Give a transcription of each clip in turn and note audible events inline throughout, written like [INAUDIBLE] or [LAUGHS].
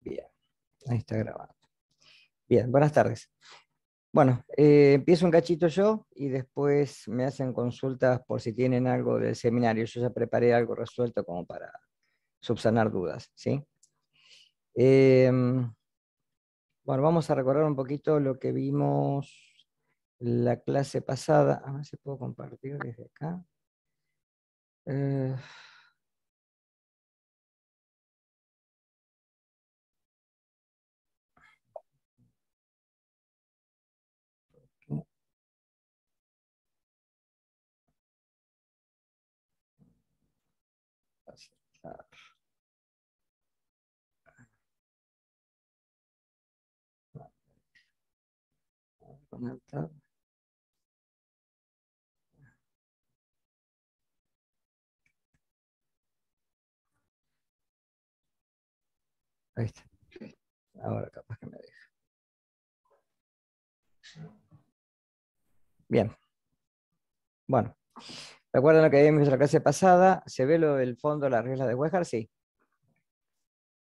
Bien, ahí está grabando. Bien, buenas tardes. Bueno, eh, empiezo un cachito yo y después me hacen consultas por si tienen algo del seminario. Yo ya preparé algo resuelto como para subsanar dudas, ¿sí? Em, bueno, vamos a recordar un poquito lo que vimos la clase pasada. A ver si puedo compartir desde acá. Eh, Ahí está. Ahora capaz que me deja. Bien. Bueno. ¿Recuerdan lo que vimos en la clase pasada? ¿Se ve lo del fondo de la regla de Wejar? Sí.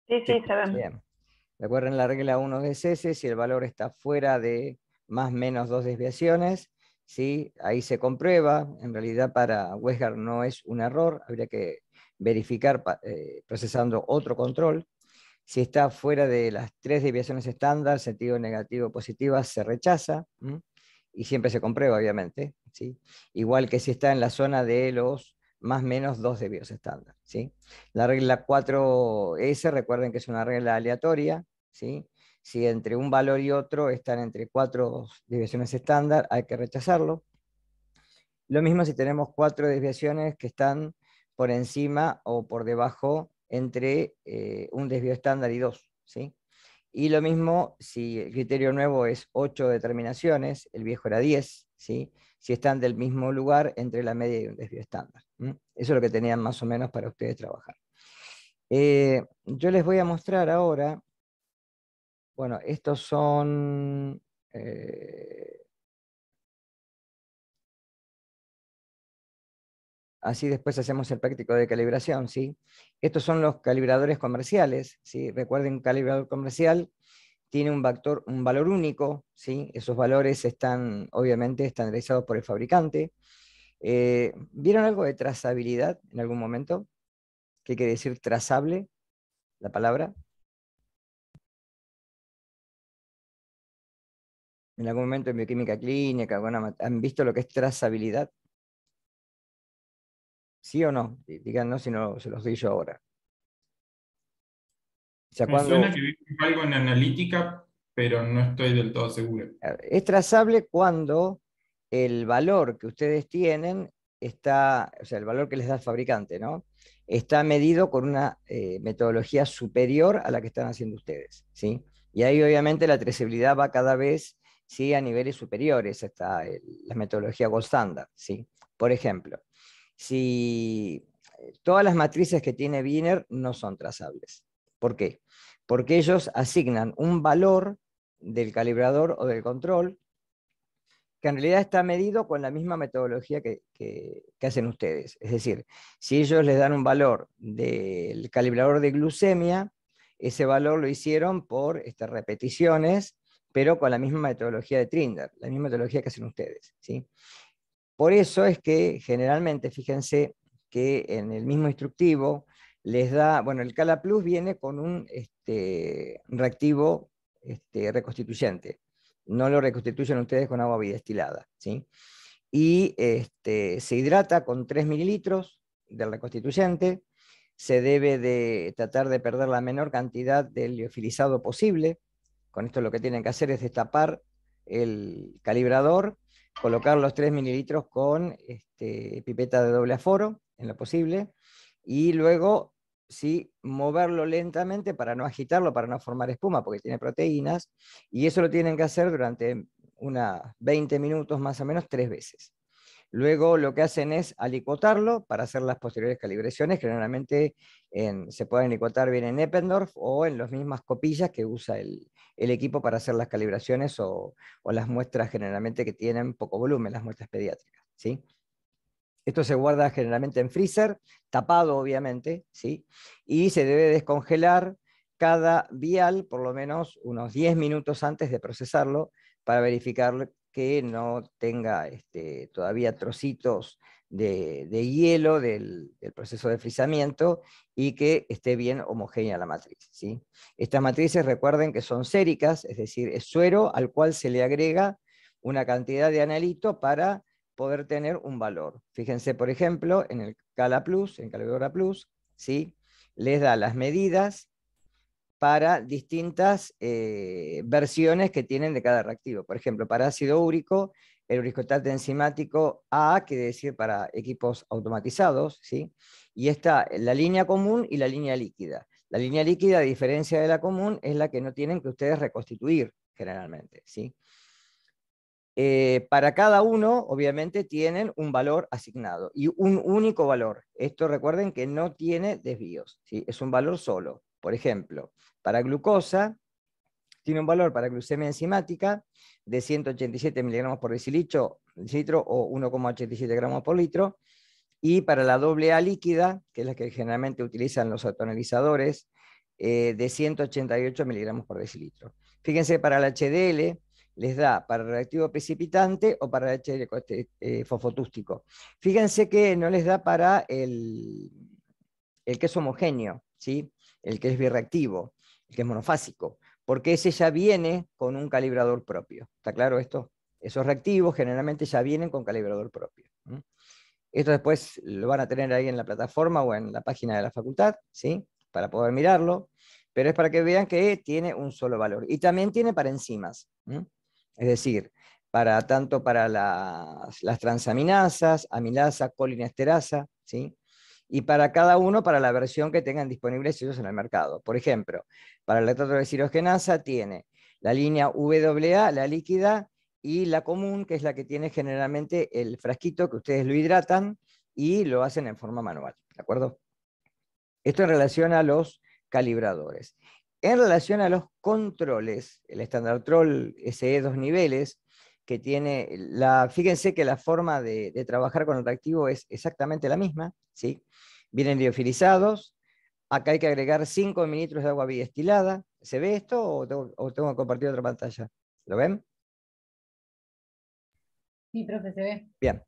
Sí, sí, se ve. Bien. Recuerden la regla 1 de CS, si el valor está fuera de más menos dos desviaciones, ¿sí? ahí se comprueba, en realidad para Westgard no es un error, habría que verificar eh, procesando otro control. Si está fuera de las tres desviaciones estándar, sentido negativo positiva, se rechaza y siempre se comprueba, obviamente. ¿sí? Igual que si está en la zona de los más menos dos desvíos estándar. ¿sí? La regla 4S, recuerden que es una regla aleatoria, si entre un valor y otro están entre cuatro desviaciones estándar, hay que rechazarlo. Lo mismo si tenemos cuatro desviaciones que están por encima o por debajo entre eh, un desvío estándar y dos. Y lo mismo si el criterio nuevo es ocho determinaciones, el viejo era diez. ¿sí? si están del mismo lugar entre la media y un desvío estándar. Eso es lo que tenían más o menos para ustedes trabajar. Eh, yo les voy a mostrar ahora bueno, estos son... Eh, así después hacemos el práctico de calibración, ¿sí? Estos son los calibradores comerciales, ¿sí? Recuerden, un calibrador comercial tiene un, factor, un valor único, ¿sí? Esos valores están, obviamente, estandarizados por el fabricante. Eh, ¿Vieron algo de trazabilidad en algún momento? ¿Qué quiere decir trazable, la palabra? en algún momento en bioquímica clínica, han visto lo que es trazabilidad? ¿Sí o no? Digan si no se los doy yo ahora. cuando... suena que algo en analítica, pero no estoy del todo seguro. Es trazable cuando el valor que ustedes tienen está, o sea, el valor que les da el fabricante, ¿no? Está medido con una eh, metodología superior a la que están haciendo ustedes, ¿sí? Y ahí obviamente la trazabilidad va cada vez ¿sí? a niveles superiores está la metodología Gold Standard. ¿sí? Por ejemplo, si eh, todas las matrices que tiene Wiener no son trazables. ¿Por qué? Porque ellos asignan un valor del calibrador o del control que en realidad está medido con la misma metodología que, que, hacen ustedes. Es decir, si ellos les dan un valor del calibrador de glucemia, ese valor lo hicieron por estas repeticiones pero con la misma metodología de Trinder, la misma metodología que hacen ustedes. ¿sí? Por eso es que generalmente, fíjense que en el mismo instructivo les da, bueno, el Cala Plus viene con un este, reactivo este, reconstituyente, no lo reconstituyen ustedes con agua bidestilada, ¿sí? Y este, se hidrata con 3 mililitros del reconstituyente, se debe de tratar de perder la menor cantidad de liofilizado posible, con esto lo que tienen que hacer es destapar el calibrador, colocar los 3 mililitros con este, pipeta de doble aforo, en lo posible, y luego sí moverlo lentamente para no agitarlo, para no formar espuma, porque tiene proteínas, y eso lo tienen que hacer durante unas 20 minutos más o menos tres veces. Luego lo que hacen es alicotarlo para hacer las posteriores calibraciones, generalmente se pueden encontrar bien en Eppendorf o en las mismas copillas que usa el, equipo para hacer las calibraciones o, las muestras generalmente que tienen poco volumen, las muestras pediátricas. ¿sí? Esto se guarda generalmente en freezer, tapado obviamente, ¿sí? y se debe descongelar cada vial por lo menos unos 10 minutos antes de procesarlo para verificar que no tenga este, todavía trocitos de, hielo del, proceso de frizamiento, y que esté bien homogénea la matriz. ¿sí? Estas matrices recuerden que son séricas, es decir, es suero al cual se le agrega una cantidad de analito para poder tener un valor. Fíjense, por ejemplo, en el Cala Plus, en Plus, ¿sí? les da las medidas para distintas eh, versiones que tienen de cada reactivo. Por ejemplo, para ácido úrico el briscotate enzimático a, quiere decir para equipos automatizados, ¿sí? y está la línea común y la línea líquida. La línea líquida, a diferencia de la común, es la que no tienen que ustedes reconstituir generalmente. ¿sí? Eh, para cada uno, obviamente, tienen un valor asignado y un único valor. Esto recuerden que no tiene desvíos, ¿sí? es un valor solo. Por ejemplo, para glucosa tiene un valor para glucemia enzimática de 187 miligramos por decilitro o 1,87 gramos por litro. Y para la doble A líquida, que es la que generalmente utilizan los atonalizadores, eh, de 188 miligramos por decilitro. Fíjense, para el HDL les da para el reactivo precipitante o para el HDL eh, fosfotústico. Fíjense que no les da para el, el que es homogéneo, ¿sí? el que es birreactivo, el que es monofásico porque ese ya viene con un calibrador propio. ¿Está claro esto? Esos reactivos generalmente ya vienen con calibrador propio. Esto después lo van a tener ahí en la plataforma o en la página de la facultad, ¿sí? Para poder mirarlo, pero es para que vean que tiene un solo valor. Y también tiene para enzimas, es decir, para tanto para las, las transaminasas, amilasa, colinesterasa, ¿sí? y para cada uno para la versión que tengan disponibles ellos en el mercado. Por ejemplo, para el retrato de cirogenasa tiene la línea WA, la líquida, y la común, que es la que tiene generalmente el frasquito que ustedes lo hidratan y lo hacen en forma manual, ¿de acuerdo? Esto en relación a los calibradores. En relación a los controles, el Standard Troll SE dos niveles, que tiene, la, fíjense que la forma de, trabajar con el reactivo es exactamente la misma, ¿sí? Vienen liofilizados, acá hay que agregar 5 mililitros de agua bi-destilada, ¿se ve esto o tengo, o que compartir otra pantalla? ¿Lo ven? Sí, profe, se ve. Bien.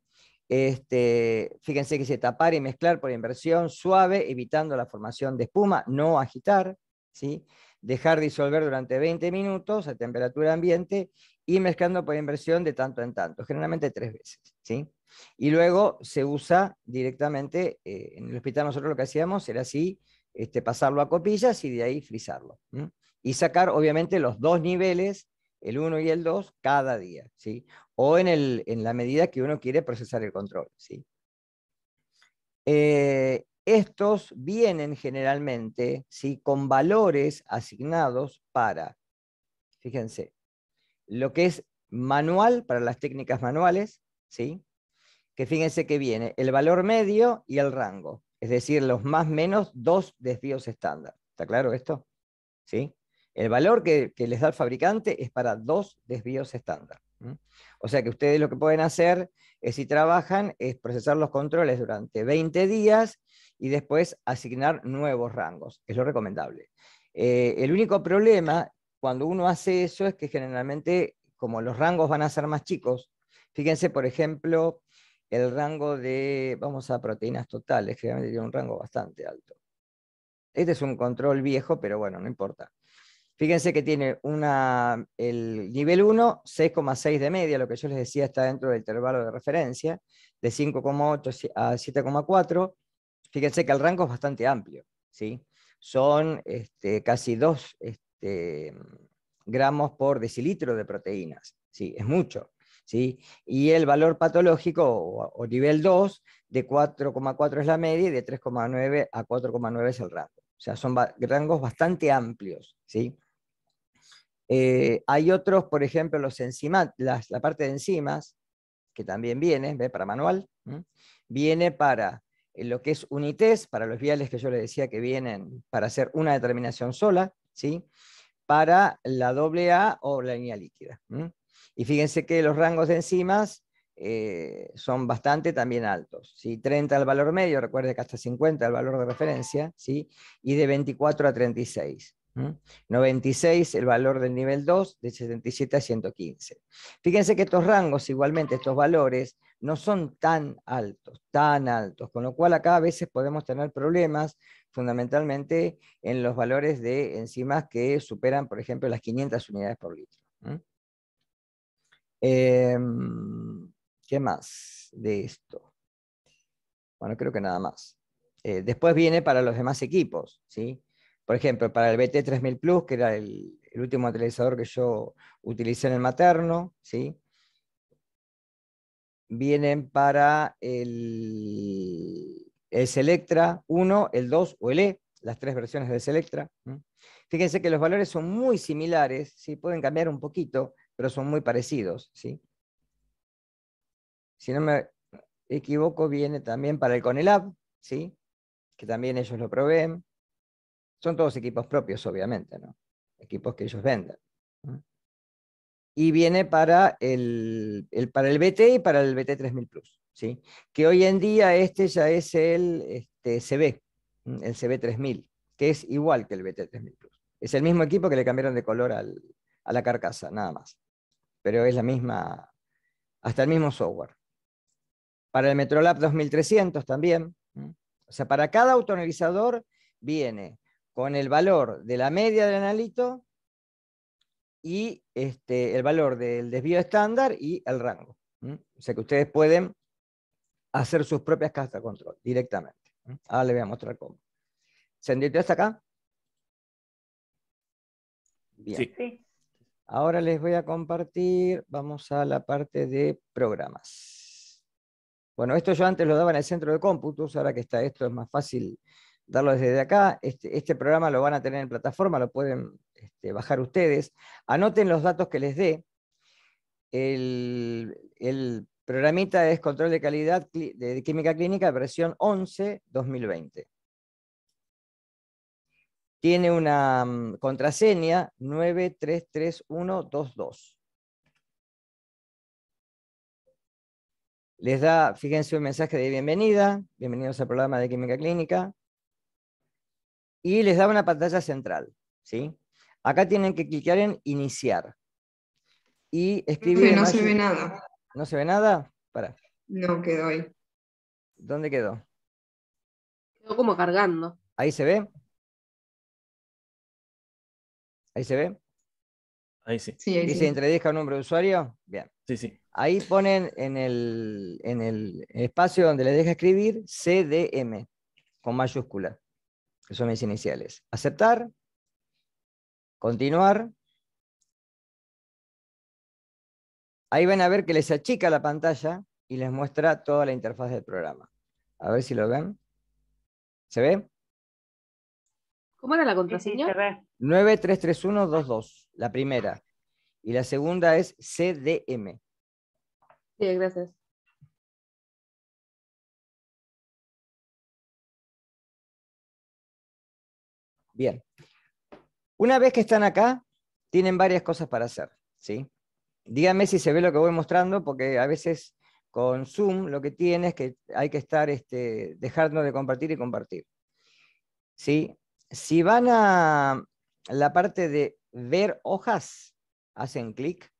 Este, fíjense que se tapar y mezclar por inversión suave, evitando la formación de espuma, no agitar, ¿sí? dejar disolver durante 20 minutos a temperatura ambiente y mezclando por inversión de tanto en tanto, generalmente tres veces. ¿sí? Y luego se usa directamente, eh, en el hospital nosotros lo que hacíamos era así, este, pasarlo a copillas y de ahí frizarlo. Y sacar obviamente los dos niveles, el 1 y el 2, cada día, ¿sí? o en, el, en la medida que uno quiere procesar el control. ¿sí? Eh, estos vienen generalmente ¿sí? con valores asignados para, fíjense, lo que es manual para las técnicas manuales, ¿sí? que fíjense que viene el valor medio y el rango, es decir, los más menos dos desvíos estándar. ¿Está claro esto? ¿Sí? El valor que, les da el fabricante es para dos desvíos estándar. O sea que ustedes lo que pueden hacer es, si trabajan, es procesar los controles durante 20 días y después asignar nuevos rangos. Es lo recomendable. Eh, el único problema cuando uno hace eso es que generalmente, como los rangos van a ser más chicos, fíjense, por ejemplo, el rango de, vamos a proteínas totales, generalmente tiene un rango bastante alto. Este es un control viejo, pero bueno, no importa. Fíjense que tiene una, el nivel 1, 6,6 de media, lo que yo les decía está dentro del intervalo de referencia, de 5,8 a 7,4. Fíjense que el rango es bastante amplio, ¿sí? Son este, casi dos este, gramos por decilitro de proteínas. Sí, es mucho. ¿sí? Y el valor patológico o, nivel 2 de 4,4 es la media y de 3,9 a 4,9 es el rango. O sea, son rangos bastante amplios. ¿sí? Eh, hay otros, por ejemplo, los la parte de enzimas, que también viene, para manual, viene para eh, lo que es unites, para los viales que yo les decía que vienen para hacer una determinación sola, ¿sí? Para la doble A o la línea líquida. Y fíjense que los rangos de enzimas eh, son bastante también altos. 30 al valor medio, recuerde que hasta 50 el valor de referencia, ¿sí? y de 24 a 36. 96 el valor del nivel 2, de 77 a 115. Fíjense que estos rangos, igualmente estos valores, no son tan altos, tan altos, con lo cual acá a veces podemos tener problemas fundamentalmente en los valores de enzimas que superan, por ejemplo, las 500 unidades por litro. Em, ¿Qué más de esto? Bueno, creo que nada más. Eh, después viene para los demás equipos, ¿sí? Por ejemplo, para el BT3000 Plus, que era el, último analizador que yo utilicé en el materno, ¿sí? Vienen para el el Selectra 1, el 2 o el E, las tres versiones de Selectra. Fíjense que los valores son muy similares, ¿sí? pueden cambiar un poquito, pero son muy parecidos. ¿sí? Si no me equivoco, viene también para el Conelab, ¿sí? que también ellos lo proveen. Son todos equipos propios, obviamente, ¿no? equipos que ellos venden. Y viene para el, para el BT y para el BT3000 Plus que hoy en día este ya es el este, CB, el CB3000, que es igual que el BT3000 Plus. Es el mismo equipo que le cambiaron de color a la carcasa, nada más. Pero es la misma, hasta el mismo software. Para el Metrolab 2300 también. O sea, para cada autoanalizador viene con el valor de la media del analito y este, el valor del desvío estándar y el rango. O sea que ustedes pueden hacer sus propias casas control directamente. Ahora les voy a mostrar cómo. ¿Se entendió hasta acá? Bien. Sí. Ahora les voy a compartir, vamos a la parte de programas. Bueno, esto yo antes lo daba en el centro de cómputos, ahora que está esto es más fácil darlo desde acá. Este, este programa lo van a tener en plataforma, lo pueden este, bajar ustedes. Anoten los datos que les dé. El, el Programita es control de calidad de química clínica, versión 11-2020. Tiene una mm, contraseña 933122 Les da, fíjense, un mensaje de bienvenida. Bienvenidos al programa de química clínica. Y les da una pantalla central. ¿sí? Acá tienen que clicar en iniciar. Y escribir. no se ve nada. ¿No se ve nada? Para. No quedó ahí. ¿Dónde quedó? Quedó como cargando. ¿Ahí se ve? ¿Ahí se ve? Ahí sí. Dice, sí. un nombre de usuario. Bien. Sí, sí. Ahí ponen en el, en el espacio donde les deja escribir CDM con mayúscula, que son mis iniciales. Aceptar, continuar, Ahí van a ver que les achica la pantalla y les muestra toda la interfaz del programa. A ver si lo ven. ¿Se ve? ¿Cómo era la contraseña? 933122, la primera. Y la segunda es CDM. Sí, gracias. Bien. Una vez que están acá, tienen varias cosas para hacer, ¿sí? díganme si se ve lo que voy mostrando, porque a veces con Zoom lo que tiene es que hay que estar, este, dejarnos de compartir y compartir. ¿Sí? Si van a la parte de ver hojas, hacen clic.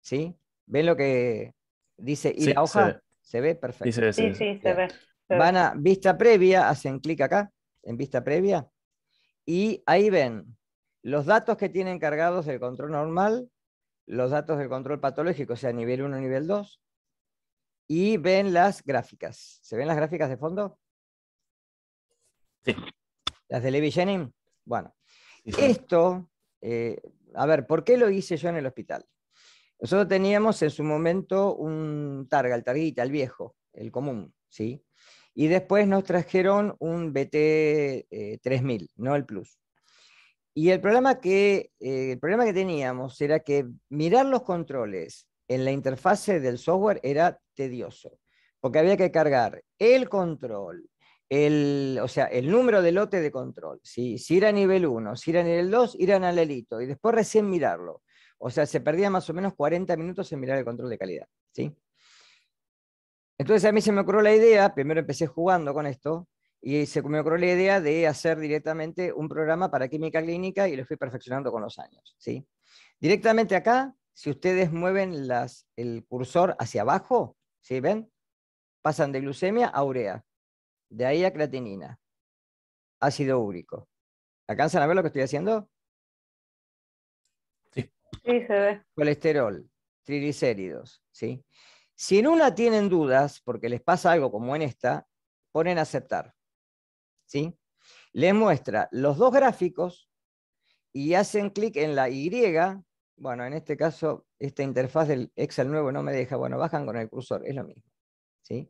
¿Sí? ¿Ven lo que dice y la hoja? Se ve, perfecto. sí, sí se ve. Van a vista previa, hacen clic acá, en vista previa, y ahí ven los datos que tienen cargados el control normal, los datos del control patológico, o sea, nivel 1, nivel 2, y ven las gráficas. ¿Se ven las gráficas de fondo? Sí. ¿Las de Levi Jennings? Bueno, esto, eh, a ver, ¿por qué lo hice yo en el hospital? Nosotros teníamos en su momento un targa, el targuita, el viejo, el común, ¿sí? Y después nos trajeron un BT 3000, eh, no el Plus. Y el problema, que, eh, el problema que teníamos era que mirar los controles en la interfase del software era tedioso, porque había que cargar el control, o sea, el número de lote de control, si era nivel 1, si era nivel 2, ir al helito y después recién mirarlo. O sea, se perdía más o menos 40 minutos en mirar el control de calidad. ¿sí? Entonces a mí se me ocurrió la idea, primero empecé jugando con esto, y se me ocurrió la idea de hacer directamente un programa para química clínica y lo fui perfeccionando con los años. ¿sí? Directamente acá, si ustedes mueven las, el cursor hacia abajo, ¿sí ven? Pasan de glucemia a urea, de ahí a creatinina, ácido úrico. ¿Alcanzan a ver lo que estoy haciendo? Sí. Sí, se ve. Colesterol, triglicéridos, ¿sí? Si en una tienen dudas, porque les pasa algo como en esta, ponen aceptar. ¿sí? Les muestra los dos gráficos y hacen clic en la Y. Bueno, en este caso, esta interfaz del Excel nuevo no me deja. Bueno, bajan con el cursor, es lo mismo. ¿Sí?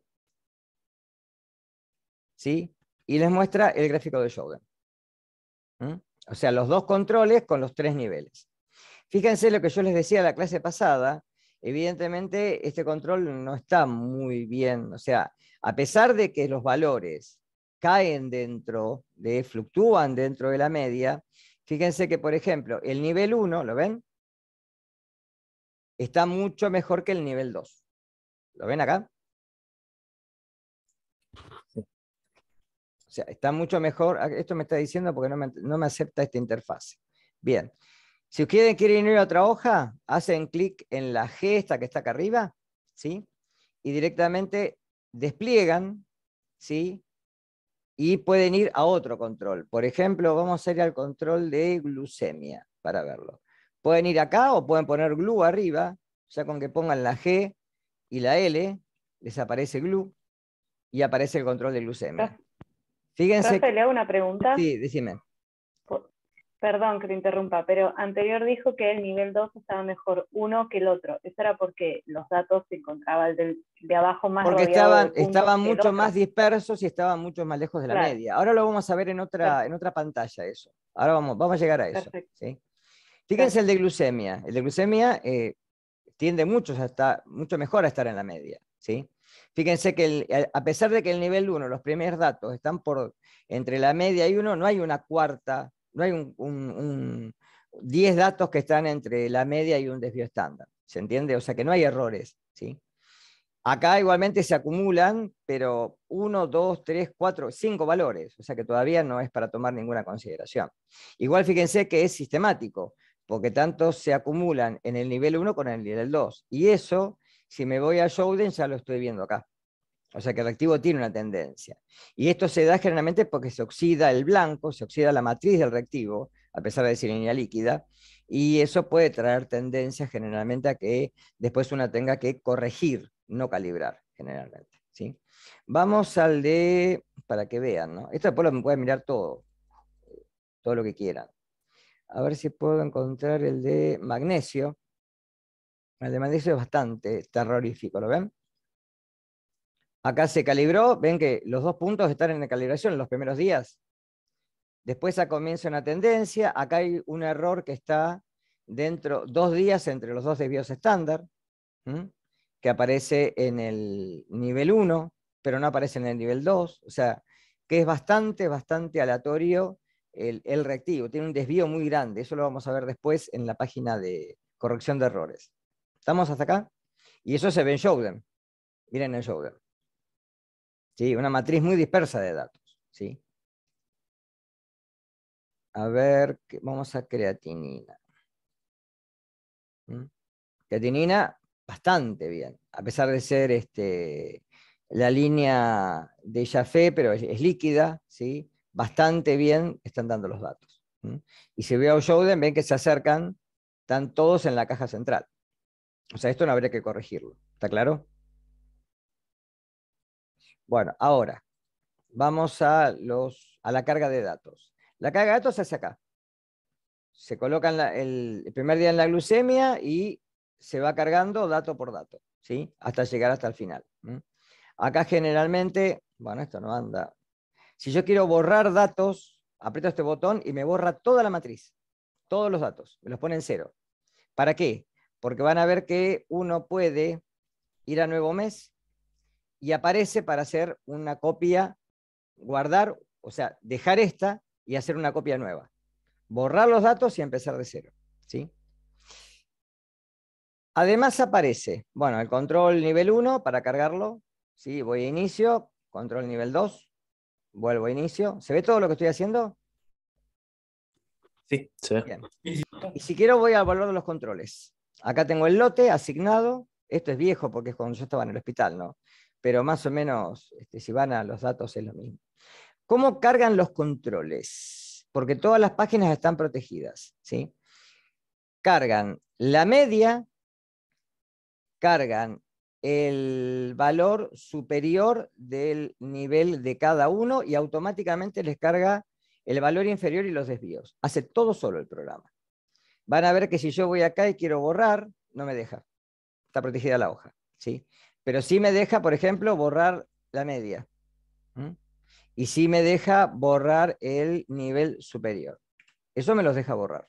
¿Sí? Y les muestra el gráfico de Shogun. O sea, los dos controles con los tres niveles. Fíjense lo que yo les decía la clase pasada, evidentemente este control no está muy bien, o sea, a pesar de que los valores caen dentro, de, fluctúan dentro de la media, fíjense que, por ejemplo, el nivel 1, ¿lo ven? Está mucho mejor que el nivel 2. ¿Lo ven acá? O sea, está mucho mejor. Ah, esto me está diciendo porque no me, no me acepta esta interfaz. Bien. Si ustedes quieren ir a otra hoja, hacen clic en la G, esta que está acá arriba, ¿sí? Y directamente despliegan, ¿sí? y pueden ir a otro control. Por ejemplo, vamos a ir al control de glucemia para verlo. Pueden ir acá o pueden poner glu arriba, ya con que pongan la G y la L, les aparece glu y aparece el control de glucemia. Fíjense. Profe, le una pregunta. Sí, decime. Perdón que te interrumpa, pero anterior dijo que el nivel 2 estaba mejor uno que el otro. Eso era porque los datos se encontraban de abajo más Porque estaban, mucho más dispersos y estaban mucho más lejos de la media. Ahora lo vamos a ver en otra, en otra pantalla eso. Ahora vamos, vamos a llegar a eso. ¿sí? Fíjense el de glucemia. El de glucemia eh, tiende mucho, hasta, mucho mejor a estar en la media. ¿sí? Fíjense que a pesar de que el nivel 1, los primeros datos están por entre la media y uno no hay una cuarta no hay un, 10 datos que están entre la media y un desvío estándar. ¿Se entiende? O sea que no hay errores. ¿sí? Acá igualmente se acumulan, pero 1, 2, 3, 4, 5 valores. O sea que todavía no es para tomar ninguna consideración. Igual fíjense que es sistemático, porque tanto se acumulan en el nivel 1 con el nivel 2. Y eso, si me voy a Showden, ya lo estoy viendo acá. O sea que el reactivo tiene una tendencia. Y esto se da generalmente porque se oxida el blanco, se oxida la matriz del reactivo, a pesar de ser línea líquida, y eso puede traer tendencias generalmente a que después uno tenga que corregir, no calibrar generalmente. ¿sí? Vamos al de, para que vean, ¿no? Esto después lo pueden mirar todo, todo lo que quieran. A ver si puedo encontrar el de magnesio. El de magnesio es bastante terrorífico, ¿lo ven? Acá se calibró, ven que los dos puntos están en la calibración en los primeros días. Después comienza una tendencia, acá hay un error que está dentro, dos días entre los dos desvíos estándar, que aparece en el nivel 1, pero no aparece en el nivel 2, o sea, que es bastante, bastante aleatorio el, el reactivo, tiene un desvío muy grande, eso lo vamos a ver después en la página de corrección de errores. ¿Estamos hasta acá? Y eso se ve en Showdown. Miren en Showdown. ¿sí? Una matriz muy dispersa de datos, ¿sí? A ver, vamos a creatinina. ¿Mm? Creatinina, bastante bien, a pesar de ser este, la línea de Jaffe, pero es, líquida, ¿sí? Bastante bien están dando los datos. ¿Mm? Y si veo a Showden, ven que se acercan, están todos en la caja central. O sea, esto no habría que corregirlo, ¿está claro? Bueno, ahora vamos a, los, a la carga de datos. La carga de datos se hace acá. Se coloca el, primer día en la glucemia y se va cargando dato por dato, ¿sí? Hasta llegar hasta el final. Acá generalmente, bueno, esto no anda. Si yo quiero borrar datos, aprieto este botón y me borra toda la matriz, todos los datos, me los pone en cero. ¿Para qué? Porque van a ver que uno puede ir a nuevo mes y aparece para hacer una copia, guardar, o sea, dejar esta y hacer una copia nueva. Borrar los datos y empezar de cero. ¿sí? Además aparece, bueno, el control nivel 1 para cargarlo. ¿sí? Voy a inicio, control nivel 2, vuelvo a inicio. ¿Se ve todo lo que estoy haciendo? Sí, se ve. Y si quiero voy a de los controles. Acá tengo el lote asignado. Esto es viejo porque es cuando yo estaba en el hospital, ¿no? pero más o menos, este, si van a los datos, es lo mismo. ¿Cómo cargan los controles? Porque todas las páginas están protegidas. ¿sí? Cargan la media, cargan el valor superior del nivel de cada uno y automáticamente les carga el valor inferior y los desvíos. Hace todo solo el programa. Van a ver que si yo voy acá y quiero borrar, no me deja. Está protegida la hoja. ¿sí? Pero sí me deja, por ejemplo, borrar la media. Y sí me deja borrar el nivel superior. Eso me los deja borrar.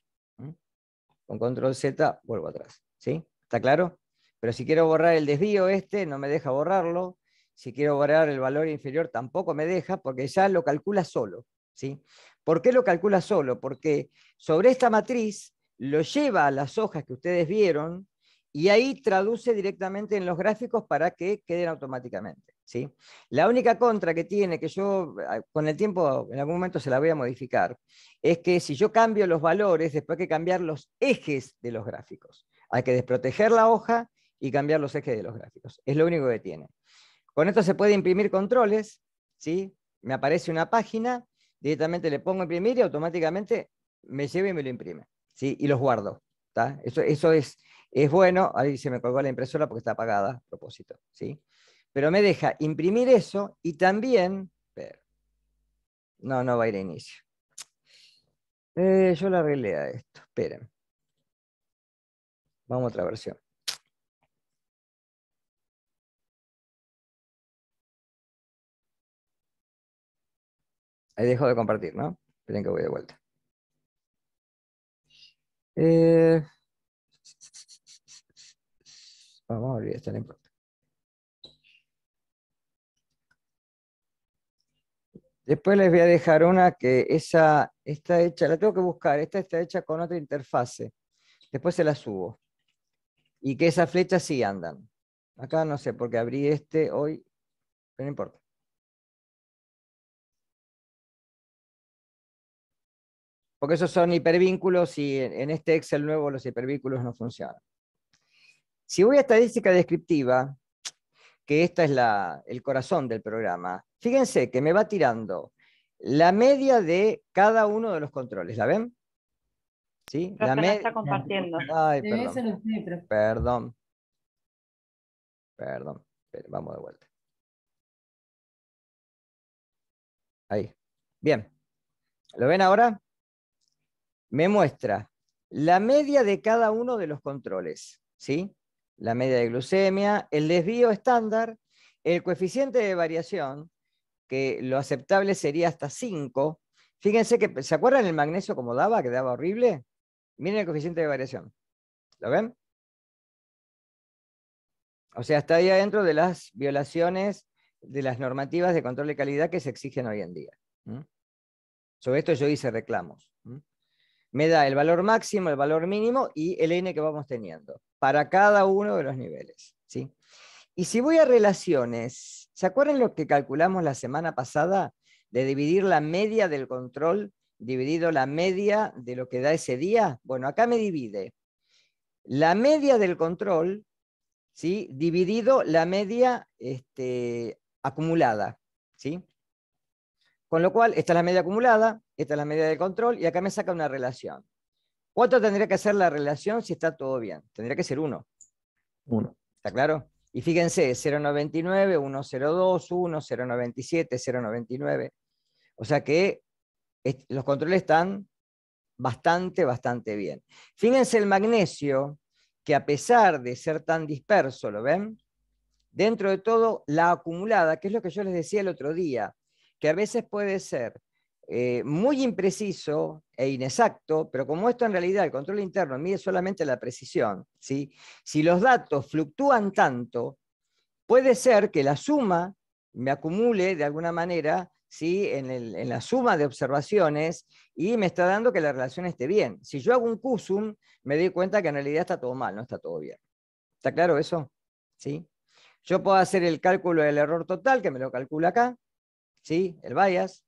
Con control Z vuelvo atrás. ¿Sí? ¿Está claro? Pero si quiero borrar el desvío este, no me deja borrarlo. Si quiero borrar el valor inferior, tampoco me deja, porque ya lo calcula solo. ¿sí? ¿Por qué lo calcula solo? Porque sobre esta matriz lo lleva a las hojas que ustedes vieron, y ahí traduce directamente en los gráficos para que queden automáticamente. ¿sí? La única contra que tiene, que yo ah, con el tiempo en algún momento se la voy a modificar, es que si yo cambio los valores, después hay que cambiar los ejes de los gráficos. Hay que desproteger la hoja y cambiar los ejes de los gráficos. Es lo único que tiene. Con esto se puede imprimir controles, ¿sí? me aparece una página, directamente le pongo imprimir y automáticamente me lleva y me lo imprime. ¿sí? Y los guardo. Eso, eso es es bueno, ahí se me colgó la impresora porque está apagada, a propósito, ¿sí? Pero me deja imprimir eso y también... Pero, no, no va a ir a inicio. Eh, yo la arreglé a esto, esperen. Vamos a otra versión. Ahí dejo de compartir, ¿no? Esperen que voy de vuelta. Eh, Vamos a abrir esta importa. Después les voy a dejar una que esa está hecha, la tengo que buscar, esta está hecha con otra interfase. Después se la subo. Y que esas flechas sí andan. Acá no sé, porque abrí este hoy, pero no importa. Porque esos son hipervínculos y en este Excel nuevo los hipervínculos no funcionan. Si voy a estadística descriptiva, que esta es el corazón del programa, fíjense que me va tirando la media de cada uno de los controles, ¿la ven? ¿Sí? la media. está compartiendo. Ay, perdón. Perdón. Vamos de vuelta. Ahí. Bien. ¿Lo ven ahora? Me muestra la media de cada uno de los controles, ¿sí? la media de glucemia, el desvío estándar, el coeficiente de variación, que lo aceptable sería hasta 5. Fíjense que, ¿se acuerdan el magnesio como daba, que daba horrible? Miren el coeficiente de variación. ¿Lo ven? O sea, está ahí adentro de las violaciones de las normativas de control de calidad que se exigen hoy en día. Sobre esto yo hice reclamos. Me da el valor máximo, el valor mínimo y el n que vamos teniendo para cada uno de los niveles. ¿sí? Y si voy a relaciones, ¿se acuerdan lo que calculamos la semana pasada? De dividir la media del control, dividido la media de lo que da ese día. Bueno, acá me divide la media del control, ¿sí? dividido la media este, acumulada. ¿sí? Con lo cual, esta es la media acumulada, esta es la media del control, y acá me saca una relación. ¿Cuánto tendría que ser la relación si está todo bien? Tendría que ser 1. 1. ¿Está claro? Y fíjense, 0,99, 1,02, 1, 0,97, 0,99. O sea que los controles están bastante, bastante bien. Fíjense el magnesio, que a pesar de ser tan disperso, ¿lo ven? Dentro de todo, la acumulada, que es lo que yo les decía el otro día, que a veces puede ser eh, muy impreciso e inexacto, pero como esto en realidad el control interno mide solamente la precisión, si los datos fluctúan tanto, puede ser que la suma me acumule de alguna manera ¿sí? En, la suma de observaciones y me está dando que la relación esté bien. Si yo hago un CUSUM, me doy cuenta que en realidad está todo mal, no está todo bien. ¿Está claro eso? ¿Sí? Yo puedo hacer el cálculo del error total, que me lo calcula acá, ¿sí? el bias,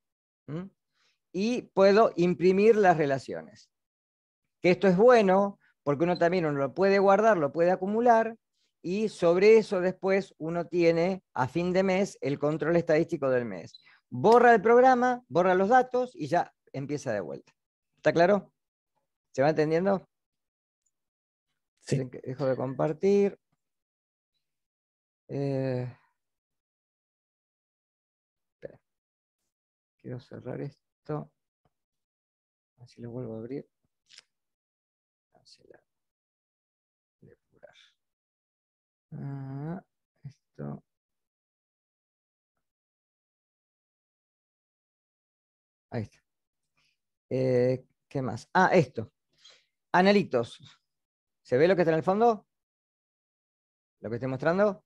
y puedo imprimir las relaciones. Que esto es bueno porque uno también lo puede guardar, lo puede acumular y sobre eso después uno tiene a fin de mes el control estadístico del mes. Borra el programa, borra los datos y ya empieza de vuelta. ¿Está claro? ¿Se va entendiendo? Dejo de compartir. Eh... Quiero cerrar esto esto. Así lo vuelvo a abrir. Cancelar. Depurar. Ah, esto. Ahí está. Eh, ¿Qué más? Ah, esto. Analitos. ¿Se ve lo que está en el fondo? ¿Lo que estoy mostrando?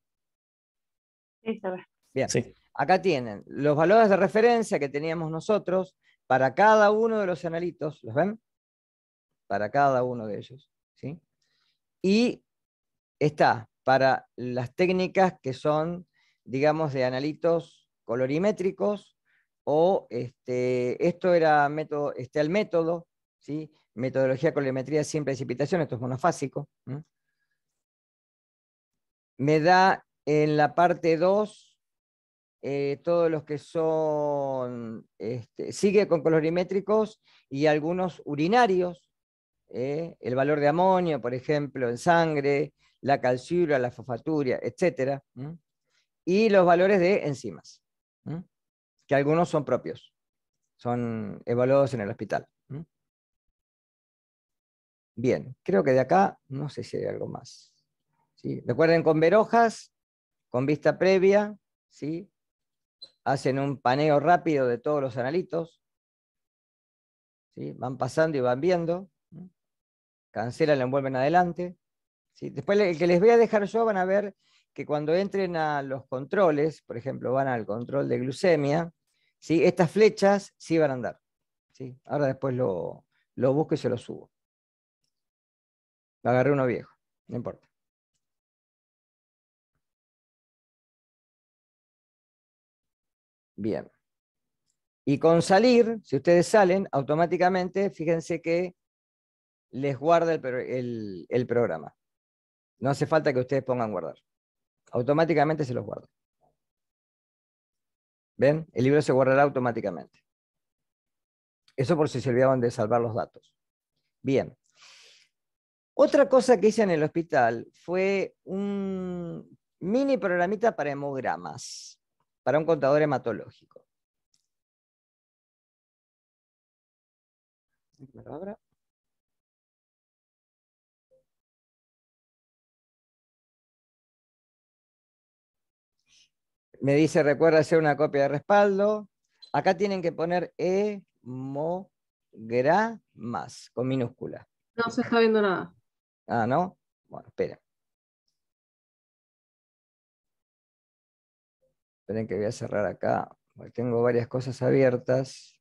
Sí, se ve. Bien. Sí. Acá tienen los valores de referencia que teníamos nosotros, para cada uno de los analitos, ¿los ven? Para cada uno de ellos, ¿sí? Y está para las técnicas que son, digamos, de analitos colorimétricos o este, esto era método, este el método, ¿sí? Metodología colorimetría sin precipitación, esto es monofásico. Me da en la parte 2 eh, todos los que son, este, sigue con colorimétricos y algunos urinarios, eh, el valor de amonio, por ejemplo, en sangre, la calciura, la fosfaturia, etc. Y los valores de enzimas, que algunos son propios, son evaluados en el hospital. Bien, creo que de acá, no sé si hay algo más. Recuerden con verojas, con vista previa, ¿sí? hacen un paneo rápido de todos los analitos, ¿sí? van pasando y van viendo, cancelan, lo envuelven adelante. ¿sí? Después el que les voy a dejar yo van a ver que cuando entren a los controles, por ejemplo, van al control de glucemia, ¿sí? estas flechas sí van a andar. ¿sí? Ahora después lo, lo busco y se lo subo. Agarré uno viejo, no importa. Bien. Y con salir, si ustedes salen, automáticamente, fíjense que les guarda el, programa. No hace falta que ustedes pongan guardar. Automáticamente se los guarda. ¿Ven? El libro se guardará automáticamente. Eso por si se olvidaban de salvar los datos. Bien. Otra cosa que hice en el hospital fue un mini programita para hemogramas para un contador hematológico. Me Me dice, recuerda hacer una copia de respaldo. Acá tienen que poner hemogramas con minúscula. No se está viendo nada. Ah, ¿no? Bueno, espera. Esperen que voy a cerrar acá. tengo varias cosas abiertas.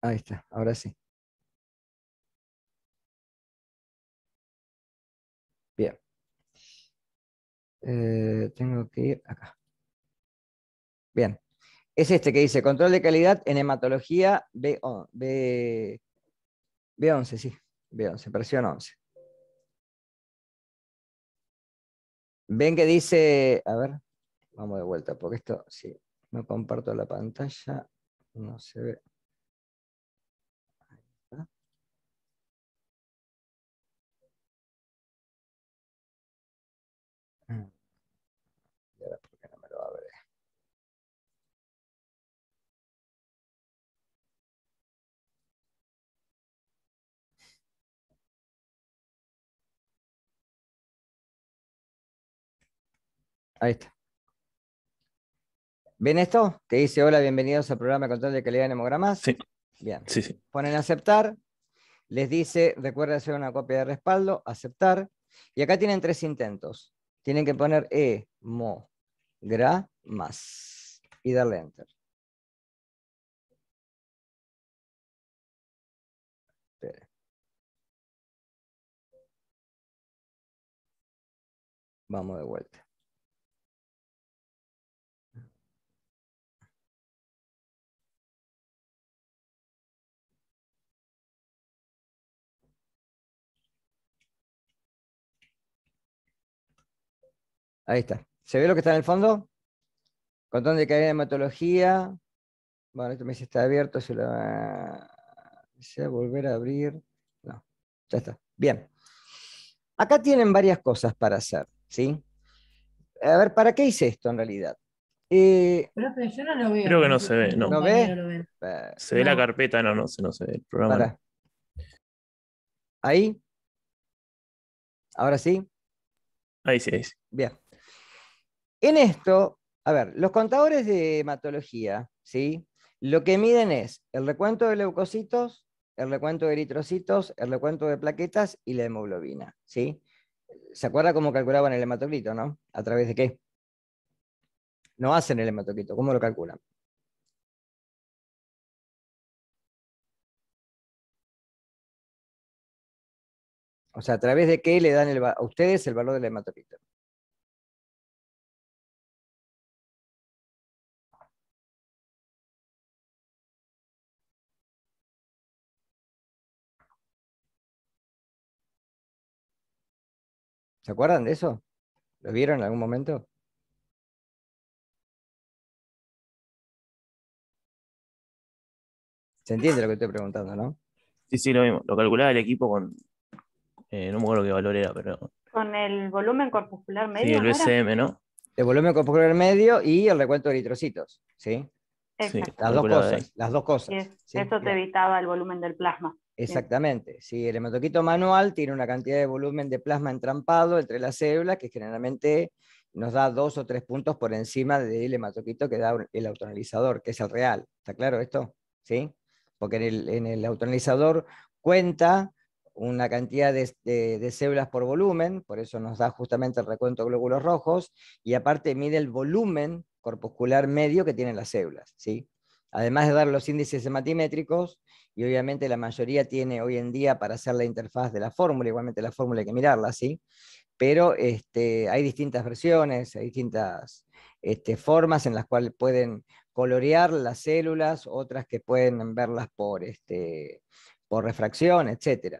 Ahí está, ahora sí. Bien. Eh, tengo que ir acá. Bien. Es este que dice control de calidad en hematología B11, B11 sí. Vean, se presiona 11. Ven que dice, a ver, vamos de vuelta, porque esto, si no comparto la pantalla, no se ve. Ahí está. ¿Ven esto? Que dice, hola, bienvenidos al programa de control de calidad en hemogramas. Sí. Bien. Sí, Ponen aceptar. Les dice, recuerda hacer una copia de respaldo, aceptar. Y acá tienen tres intentos. Tienen que poner hemogramas y darle enter. Vamos de vuelta. Ahí está. ¿Se ve lo que está en el fondo? Contón de caída de hematología. Bueno, esto me dice está abierto, se lo va a volver a abrir. No, ya está. Bien. Acá tienen varias cosas para hacer, ¿sí? A ver, ¿para qué hice esto en realidad? Eh, Profe, yo no lo veo. Creo que no se ve, ¿no? ve? Eh, se ve la carpeta, no, no, se, no se ve el programa. Ahí. Ahora sí. Ahí sí, ahí Bien. En esto, a ver, los contadores de hematología, ¿sí? Lo que miden es el recuento de leucocitos, el recuento de eritrocitos, el recuento de plaquetas y la hemoglobina, ¿sí? ¿Se acuerda cómo calculaban el hematocrito, no? ¿A través de qué? No hacen el hematocrito, ¿cómo lo calculan? O sea, ¿a través de qué le dan a ustedes el valor del hematocrito? ¿Se acuerdan de eso? ¿Lo vieron en algún momento? ¿Se entiende lo que estoy preguntando, no? Sí, sí, lo mismo. Lo calculaba el equipo con. Eh, no me acuerdo qué valor era, pero. Con el volumen corpuscular medio. Sí, el ¿no? El volumen corpuscular medio y el recuento de eritrocitos, ¿sí? Exacto. Las, dos cosas, las dos cosas. Las dos te evitaba el volumen del plasma. Exactamente, Si el hematoquito manual tiene una cantidad de volumen de plasma entrampado entre las células que generalmente nos da dos o tres puntos por encima del hematoquito que da el autonalizador, que es el real. ¿Está claro esto? ¿Sí? Porque en el, autonalizador cuenta una cantidad de, células por volumen, por eso nos da justamente el recuento de glóbulos rojos, y aparte mide el volumen corpuscular medio que tienen las células. ¿sí? Además de dar los índices hematimétricos, y obviamente la mayoría tiene hoy en día para hacer la interfaz de la fórmula, igualmente la fórmula hay que mirarla, ¿sí? Pero este, hay distintas versiones, hay distintas este, formas en las cuales pueden colorear las células, otras que pueden verlas por, este, refracción, etc.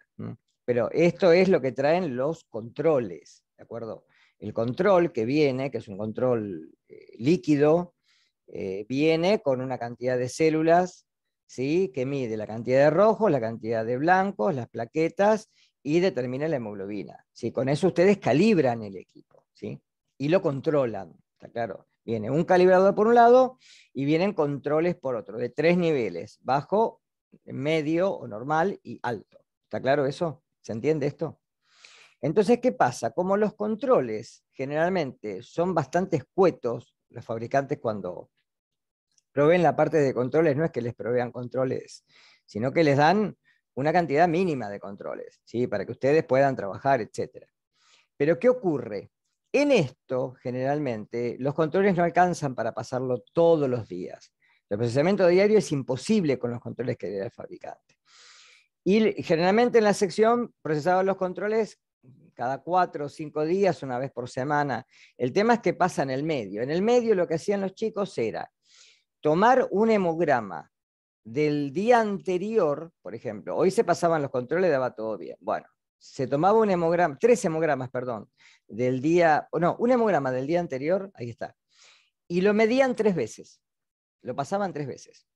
Pero esto es lo que traen los controles, ¿de acuerdo? El control que viene, que es un control eh, líquido, eh, viene con una cantidad de células que mide la cantidad de rojos, la cantidad de blancos, las plaquetas y determina la hemoglobina. ¿sí? Con eso ustedes calibran el equipo ¿sí? y lo controlan, está claro. Viene un calibrador por un lado y vienen controles por otro, de tres niveles, bajo, medio o normal y alto. ¿Está claro eso? ¿Se entiende esto? Entonces, ¿qué pasa? Como los controles generalmente son bastante escuetos, los fabricantes cuando proveen la parte de controles, no es que les provean controles, sino que les dan una cantidad mínima de controles, ¿sí? para que ustedes puedan trabajar, etc. Pero ¿qué ocurre? En esto, generalmente, los controles no alcanzan para pasarlo todos los días. El procesamiento diario es imposible con los controles que le da el fabricante. Y generalmente en la sección procesaban los controles cada cuatro o cinco días, una vez por semana. El tema es que pasa en el medio. En el medio lo que hacían los chicos era tomar un hemograma del día anterior, por ejemplo, hoy se pasaban los controles, daba todo bien. Bueno, se tomaba un hemograma, tres hemogramas, perdón, del día, no, un hemograma del día anterior, ahí está, y lo medían tres veces, lo pasaban tres veces.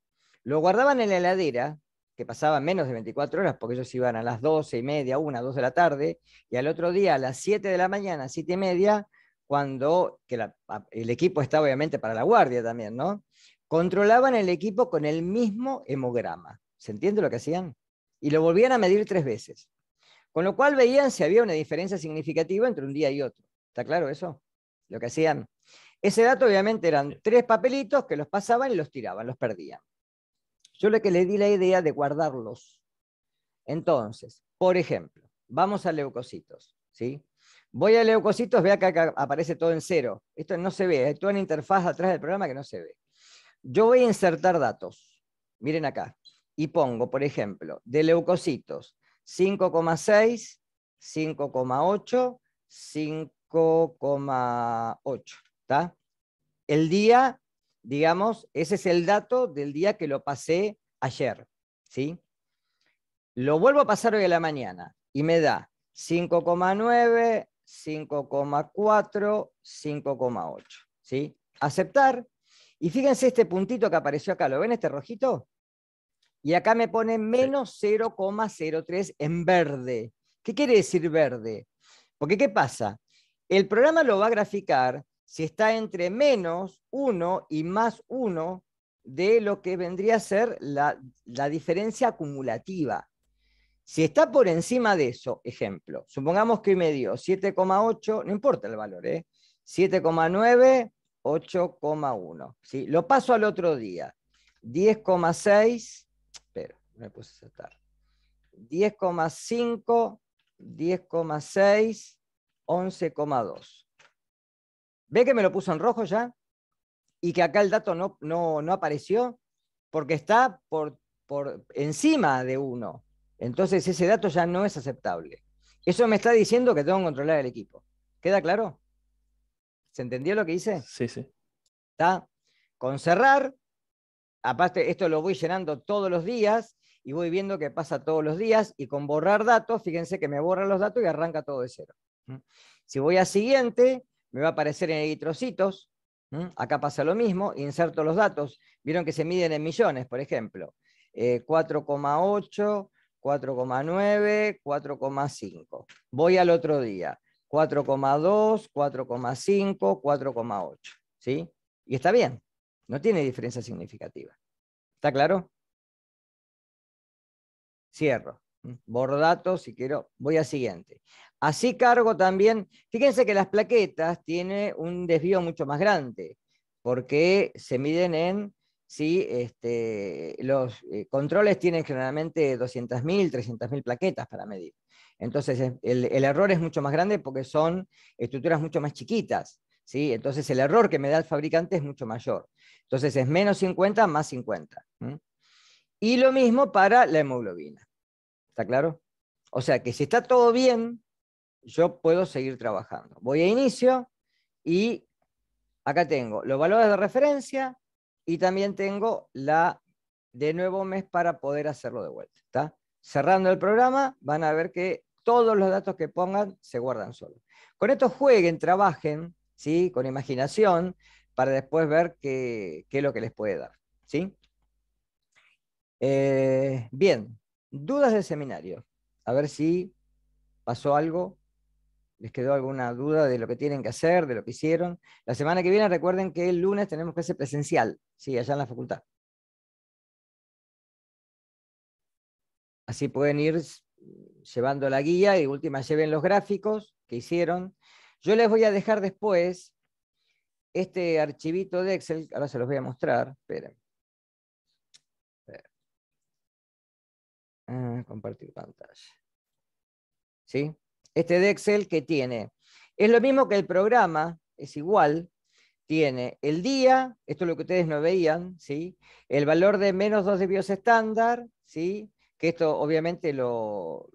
Lo guardaban en la heladera, que pasaba menos de 24 horas, porque ellos iban a las 12 y media, una, dos de la tarde, y al otro día a las 7 de la mañana, 7 y media, cuando que el equipo está obviamente para la guardia también, ¿no? controlaban el equipo con el mismo hemograma. ¿Se entiende lo que hacían? Y lo volvían a medir tres veces. Con lo cual veían si había una diferencia significativa entre un día y otro. ¿Está claro eso? Lo que hacían. Ese dato obviamente eran tres papelitos que los pasaban y los tiraban, los perdían. Yo lo que le di la idea de guardarlos. Entonces, por ejemplo, vamos a leucocitos. ¿sí? Voy a leucocitos, vea que acá aparece todo en cero. Esto no se ve, hay ¿eh? toda una interfaz atrás del programa que no se ve. Yo voy a insertar datos. Miren acá. Y pongo, por ejemplo, de leucocitos 5,6, 5,8, 5,8. ¿Está? El día, digamos, ese es el dato del día que lo pasé ayer. ¿Sí? Lo vuelvo a pasar hoy a la mañana y me da 5,9, 5,4, 5,8. ¿Sí? Aceptar y fíjense este puntito que apareció acá, ¿lo ven este rojito? Y acá me pone menos 0,03 en verde. ¿Qué quiere decir verde? Porque ¿qué pasa? El programa lo va a graficar si está entre menos 1 y más 1 de lo que vendría a ser la, diferencia acumulativa. Si está por encima de eso, ejemplo, supongamos que me dio 7,8, no importa el valor, ¿eh? 7,9 8,1. ¿sí? Lo paso al otro día. 10,6, pero me puse a 10,5, 10,6, 11,2. ¿Ve que me lo puso en rojo ya? Y que acá el dato no, no, apareció porque está por, por encima de 1. Entonces ese dato ya no es aceptable. Eso me está diciendo que tengo que controlar el equipo. ¿Queda claro? ¿Se entendió lo que hice? Sí, sí. ¿Está? Con cerrar, aparte esto lo voy llenando todos los días y voy viendo qué pasa todos los días y con borrar datos, fíjense que me borra los datos y arranca todo de cero. Si voy a siguiente, me va a aparecer en el acá pasa lo mismo, inserto los datos, vieron que se miden en millones, por ejemplo, 4,8, 4,9, 4,5. Voy al otro día. 4,2, 4,5, 4,8. ¿Sí? Y está bien. No tiene diferencia significativa. ¿Está claro? Cierro. Bordato, si quiero, voy a siguiente. Así cargo también, fíjense que las plaquetas tienen un desvío mucho más grande, porque se miden en, sí, este, los eh, controles tienen generalmente 200.000, 300.000 plaquetas para medir. Entonces, el, error es mucho más grande porque son estructuras mucho más chiquitas. ¿sí? Entonces, el error que me da el fabricante es mucho mayor. Entonces, es menos 50 más 50. Y lo mismo para la hemoglobina. ¿Está claro? O sea que si está todo bien, yo puedo seguir trabajando. Voy a inicio y acá tengo los valores de referencia y también tengo la de nuevo mes para poder hacerlo de vuelta. Cerrando el programa, van a ver que todos los datos que pongan se guardan solo. Con esto jueguen, trabajen, ¿sí? Con imaginación, para después ver qué, es lo que les puede dar, ¿sí? Eh, bien, dudas del seminario. A ver si pasó algo, les quedó alguna duda de lo que tienen que hacer, de lo que hicieron. La semana que viene recuerden que el lunes tenemos que clase presencial, sí, allá en la facultad. Así pueden ir llevando la guía y última lleven los gráficos que hicieron. Yo les voy a dejar después este archivito de Excel, ahora se los voy a mostrar, esperen. Ah, compartir pantalla. ¿Sí? Este de Excel que tiene, es lo mismo que el programa, es igual, tiene el día, esto es lo que ustedes no veían, ¿sí? el valor de menos dos bios estándar, ¿sí? que esto obviamente lo,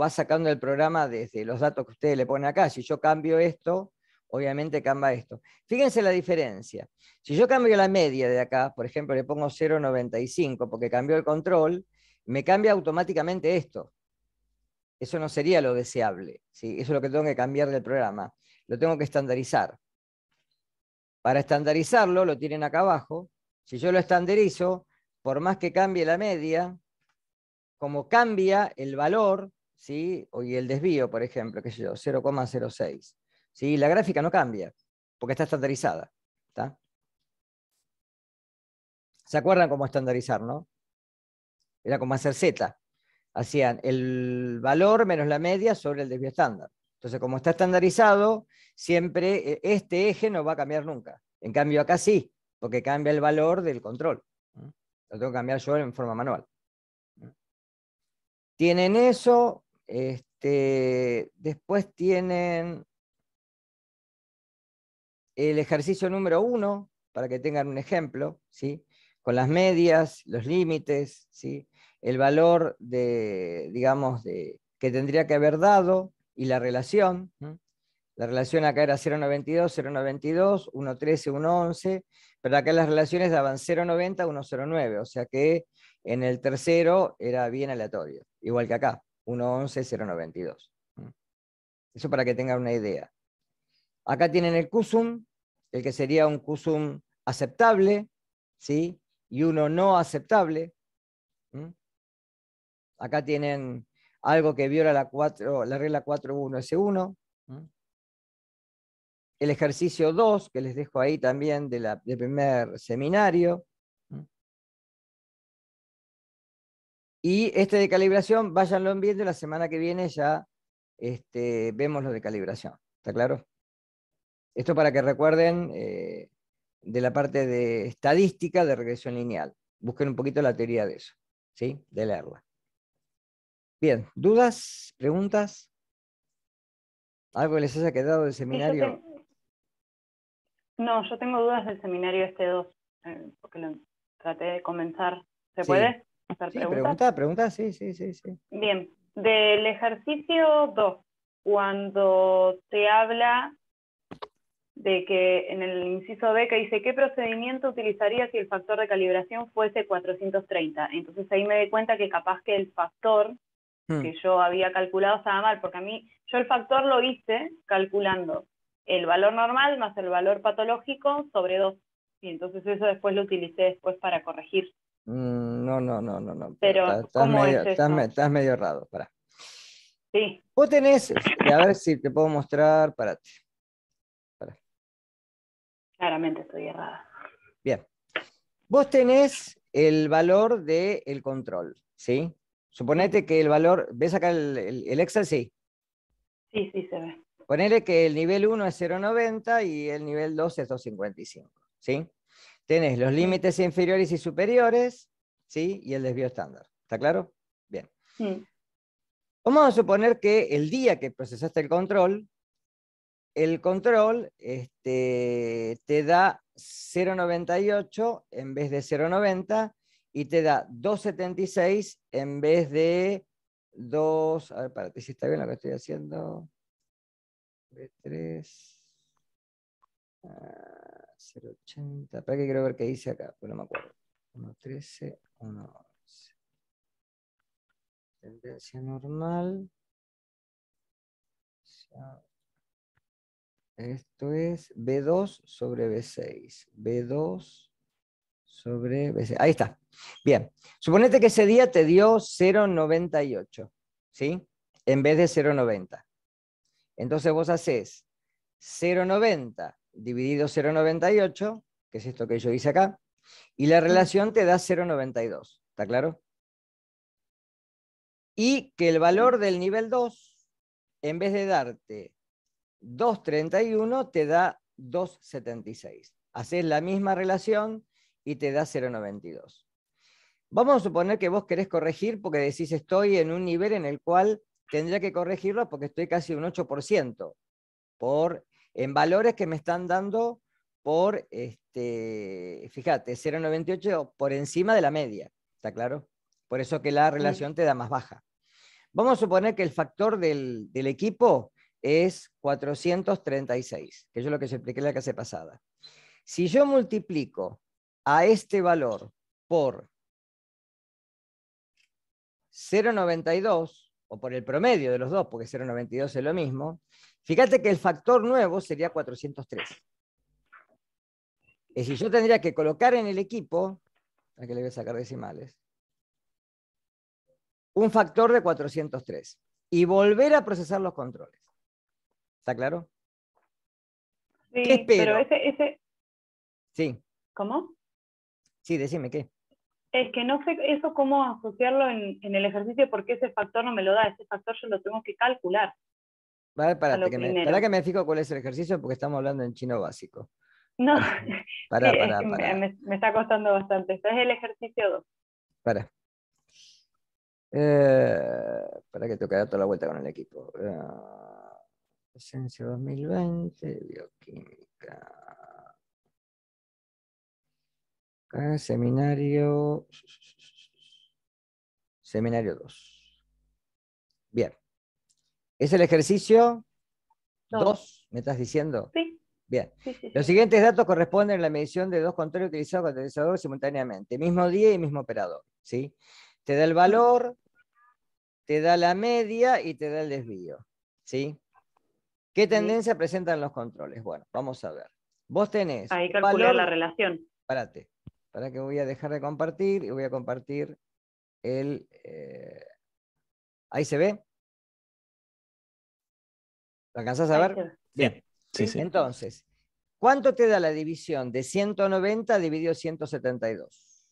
va sacando el programa desde los datos que ustedes le ponen acá. Si yo cambio esto, obviamente cambia esto. Fíjense la diferencia. Si yo cambio la media de acá, por ejemplo, le pongo 0,95 porque cambió el control, me cambia automáticamente esto. Eso no sería lo deseable. ¿sí? Eso es lo que tengo que cambiar del programa. Lo tengo que estandarizar. Para estandarizarlo, lo tienen acá abajo. Si yo lo estandarizo, por más que cambie la media, como cambia el valor ¿sí? y el desvío, por ejemplo, que yo, 0,06. ¿sí? La gráfica no cambia, porque está estandarizada. ¿Se acuerdan cómo estandarizar, no? Era como hacer Z. Hacían el valor menos la media sobre el desvío estándar. Entonces, como está estandarizado, siempre e, este eje no va a cambiar nunca. En cambio, acá sí, porque cambia el valor del control. Lo tengo que cambiar yo en forma manual. Tienen eso, este, después tienen el ejercicio número uno, para que tengan un ejemplo, ¿sí? con las medias, los límites, ¿sí? el valor de, digamos, de, que tendría que haber dado y la relación. La relación acá era 0,92, 0,92, 1,13, 1,11, pero acá las relaciones daban 0,90, 1,09, o sea que en el tercero era bien aleatorio, igual que acá, 1.11.092. Mm. Eso para que tengan una idea. Acá tienen el CUSUM, el que sería un CUSUM aceptable, ¿sí? Y uno no aceptable. Acá tienen algo que viola la, la regla 4.1S1. 1 El ejercicio 2, que les dejo ahí también del primer seminario, Y este de calibración, váyanlo viendo, la semana que viene ya este, vemos lo de calibración. ¿Está claro? Esto para que recuerden eh, de la parte de estadística de regresión lineal. Busquen un poquito la teoría de eso, ¿sí? De leerla. Bien, ¿dudas? ¿Preguntas? ¿Algo les haya quedado del seminario? No, yo tengo dudas del seminario este 2, eh, porque lo traté de comenzar. ¿Se puede? hacer preguntas. Pregunta, pregunta, sí, sí, sí, sí. Bien, del ejercicio 2, cuando te habla de que en el inciso B que dice, ¿qué procedimiento utilizaría si el factor de calibración fuese 430? Entonces ahí me di cuenta que capaz que el factor que hmm. yo había calculado estaba mal, porque a mí, yo el factor lo hice calculando el valor normal más el valor patológico sobre 2. Y entonces eso después lo utilicé después para corregir no, no, no, no, no. Pero, estás, medio, errado, Sí. Vos tenés, a ver si te puedo mostrar, parate. Pará. Claramente estoy errada. Bien. Vos tenés el valor del control, ¿sí? Suponete que el valor, ¿ves acá el, el Excel? Sí. Sí, sí, se ve. Ponele que el nivel 1 es 0,90 y el nivel 2 es 2,55, ¿sí? Tienes los límites inferiores y superiores, ¿sí? Y el desvío estándar. ¿Está claro? Bien. Vamos a suponer que el día que procesaste el control, el control este, te da 0,98 en vez de 0,90 y te da 2,76 en vez de 2. A ver, para si está bien lo que estoy haciendo. B3. 080. ¿para que quiero ver qué dice acá, pues no me acuerdo. 113, 111. Tendencia normal. Esto es B2 sobre B6. B2 sobre B6. Ahí está. Bien. Suponete que ese día te dio 0,98. ¿Sí? En vez de 0,90. Entonces vos haces 0,90 dividido 0,98, que es esto que yo hice acá, y la relación te da 0,92, ¿está claro? Y que el valor del nivel 2, en vez de darte 2,31, te da 2,76. Haces la misma relación y te da 0,92. Vamos a suponer que vos querés corregir porque decís estoy en un nivel en el cual tendría que corregirlo porque estoy casi un 8% por en valores que me están dando por, este, fíjate, 0,98 por encima de la media, ¿está claro? Por eso que la relación te da más baja. Vamos a suponer que el factor del, del equipo es 436, que es lo que se expliqué la clase pasada. Si yo multiplico a este valor por 0,92, o por el promedio de los dos, porque 0,92 es lo mismo, fíjate que el factor nuevo sería 403. Es decir, yo tendría que colocar en el equipo, aquí que le voy a sacar decimales, un factor de 403 y volver a procesar los controles. ¿Está claro? Sí, espero? pero ese... Sí. ¿Cómo? Sí, decime qué. Es que no sé eso cómo asociarlo en, el ejercicio porque ese factor no me lo da, ese factor yo lo tengo que calcular. Vale, para que me, para que me fijo cuál es el ejercicio porque estamos hablando en chino básico. No, para, para, para. Me, está costando bastante. Este es el ejercicio 2. Para. Eh, para que dar toda la vuelta con el equipo. Ah, Esencia 2020, bioquímica. seminario. Seminario 2. Bien. ¿Es el ejercicio 2? ¿Me estás diciendo? Sí. Bien. Los siguientes datos corresponden a la medición de dos controles utilizados con simultáneamente, mismo día y mismo operador. ¿sí? Te da el valor, te da la media y te da el desvío. ¿sí? ¿Qué tendencia presentan los controles? Bueno, vamos a ver. Vos tenés. Ahí calcular la relación. Parate para que voy a dejar de compartir y voy a compartir el... Eh, ahí se ve. ¿Lo alcanzás a ver? Bien. Entonces, ¿cuánto te da la división de 190 dividido 172?